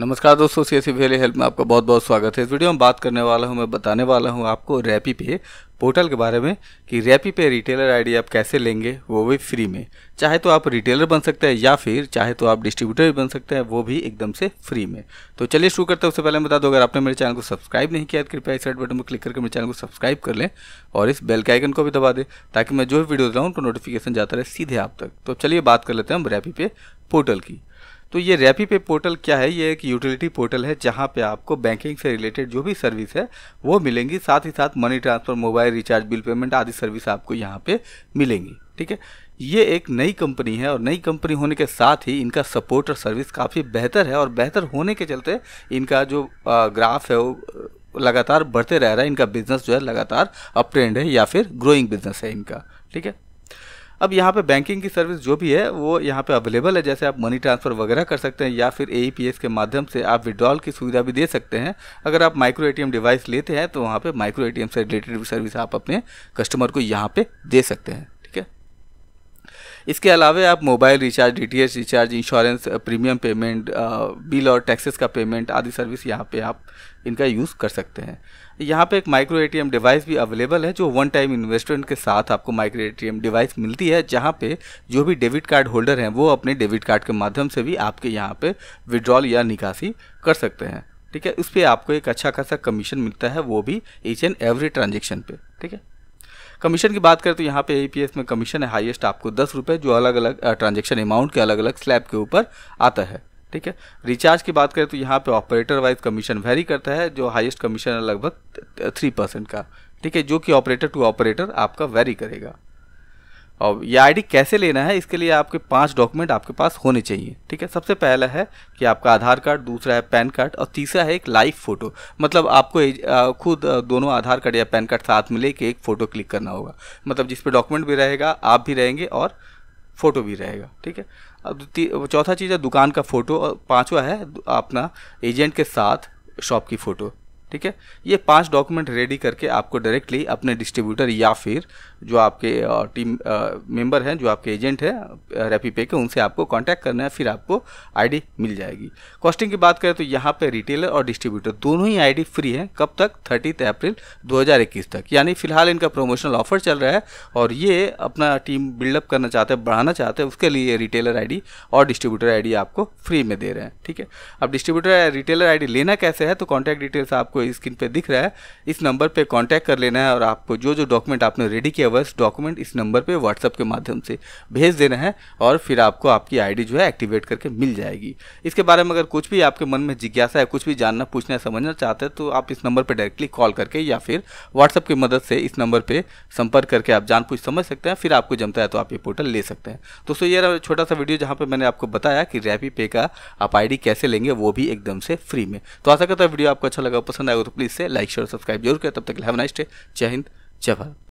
नमस्कार दोस्तों C S वेली help में आपका बहुत बहुत स्वागत है इस वीडियो में बात करने वाला हूं मैं बताने वाला हूं आपको रैपी पे पोर्टल के बारे में कि रैपी पे रिटेलर आईडी आप कैसे लेंगे वो भी फ्री में चाहे तो आप रिटेलर बन सकते हैं या फिर चाहे तो आप डिस्ट्रीब्यूटर भी बन सकते हैं वो भी एकदम से फ्री में तो चलिए शुरू करते हैं उससे पहले बता दो अगर आपने मेरे चैनल को सब्सक्राइब नहीं किया तो कृपया इस रेड बटन पर क्लिक करके मेरे चैनल को सब्सक्राइब कर लें और इस बेल के आइकन को भी दबा दें ताकि मैं जो भी वीडियो दिलाऊँ उनको नोटिफिकेशन जाता रहे सीधे आप तक तो चलिए बात कर लेते हैं हम रैपी पे पोर्टल की तो ये रेपी पे पोर्टल क्या है ये एक यूटिलिटी पोर्टल है जहाँ पे आपको बैंकिंग से रिलेटेड जो भी सर्विस है वो मिलेंगी साथ ही साथ money transfer mobile recharge bill payment आदि सर्विस आपको यहाँ पे मिलेंगी ठीक है ये एक नई कंपनी है और नई कंपनी होने के साथ ही इनका सपोर्ट और सर्विस काफ़ी बेहतर है और बेहतर होने के चलते इनका जो ग्राफ है वो लगातार बढ़ते रह रहा है इनका बिजनेस जो है लगातार अप ट्रेंड है या फिर ग्रोइंग बिजनेस है इनका ठीक है अब यहाँ पे बैंकिंग की सर्विस जो भी है वो यहाँ पे अवेलेबल है जैसे आप मनी ट्रांसफ़र वगैरह कर सकते हैं या फिर ए e के माध्यम से आप विड्रॉल की सुविधा भी दे सकते हैं अगर आप माइक्रो ए डिवाइस लेते हैं तो वहाँ पर माइक्रो ए से रिलेटेड सर्विस आप अपने कस्टमर को यहाँ पर दे सकते हैं इसके अलावा आप mobile recharge D recharge insurance premium payment bill और टैक्सेस का पेमेंट आदि सर्विस यहाँ पे आप इनका यूज़ कर सकते हैं यहाँ पे एक माइक्रो एटीएम डिवाइस भी अवेलेबल है जो वन टाइम इन्वेस्टमेंट के साथ आपको माइक्रो एटीएम डिवाइस मिलती है जहाँ पे जो भी डेबिट कार्ड होल्डर हैं वो अपने डेबिट कार्ड के माध्यम से भी आपके यहाँ पे विड्रॉल या निकासी कर सकते हैं ठीक है उस पर आपको एक अच्छा खासा कमीशन मिलता है वो भी ईच एंड एवरी ट्रांजेक्शन पे ठीक है कमीशन की बात करें तो यहाँ पे ए में कमीशन है हाईएस्ट आपको दस रुपये जो अलग अलग ट्रांजेक्शन अमाउंट के अलग अलग स्लैब के ऊपर आता है ठीक है रिचार्ज की बात करें तो यहाँ पे ऑपरेटर वाइज कमीशन वेरी करता है जो हाईएस्ट कमीशन है लगभग थ्री परसेंट का ठीक है जो कि ऑपरेटर टू ऑपरेटर आपका वेरी करेगा और ये आईडी कैसे लेना है इसके लिए आपके पांच डॉक्यूमेंट आपके पास होने चाहिए ठीक है सबसे पहला है कि आपका आधार कार्ड दूसरा है पैन कार्ड और तीसरा है एक लाइव फ़ोटो मतलब आपको खुद दोनों आधार कार्ड या पैन कार्ड साथ में लेके एक फ़ोटो क्लिक करना होगा मतलब जिसपे डॉक्यूमेंट भी रहेगा आप भी रहेंगे और फ़ोटो भी रहेगा ठीक है अब चौथा चीज़ है दुकान का फ़ोटो और पाँचवा है अपना एजेंट के साथ शॉप की फ़ोटो ठीक है ये पांच डॉक्यूमेंट रेडी करके आपको डायरेक्टली अपने डिस्ट्रीब्यूटर या फिर जो आपके टीम मेंबर हैं जो आपके एजेंट हैं रेपी पे के उनसे आपको कांटेक्ट करना है फिर आपको आईडी मिल जाएगी कॉस्टिंग की बात करें तो यहाँ पे रिटेलर और डिस्ट्रीब्यूटर दोनों ही आईडी फ्री है कब तक थर्टी अप्रैल 2021 तक यानी फिलहाल इनका प्रमोशनल ऑफर चल रहा है और ये अपना टीम बिल्डअप करना चाहते हैं बढ़ाना चाहते हैं उसके लिए रिटेलर आई और डिस्ट्रीब्यूटर आई आपको फ्री में दे रहे हैं ठीक है अब डिस्ट्रीब्यूटर रिटेलर आई लेना कैसे है तो कॉन्टैक्ट डिटेल्स आपको स्क्रीन पे दिख रहा है इस नंबर पे कांटेक्ट कर लेना है और आपको जो जो डॉक्यूमेंट आपने रेडी किया हुआ है उस डॉक्यूमेंट इस नंबर पे व्हाट्सअप के माध्यम से भेज देना है और फिर आपको आपकी आईडी जो है एक्टिवेट करके मिल जाएगी इसके बारे में अगर कुछ भी आपके मन में जिज्ञासा है कुछ भी जानना पूछना समझना चाहते हैं तो आप इस नंबर पर डायरेक्टली कॉल करके या फिर व्हाट्सअप की मदद से इस नंबर पर संपर्क करके आप जान पूछ समझ सकते हैं फिर आपको जमता है तो आप ये पोर्टल ले सकते हैं दोस्तों ये छोटा सा वीडियो जहाँ पर मैंने आपको बताया कि रैपी पे का आप आई कैसे लेंगे वो भी एकदम से फ्री में तो आशा करता है वीडियो आपको अच्छा लगा पसंद पसंद आएगा तो प्लीज़ से लाइक शेयर सब्सक्राइब जरूर करें तब तक हैव नाइस डे जय हिंद जय भारत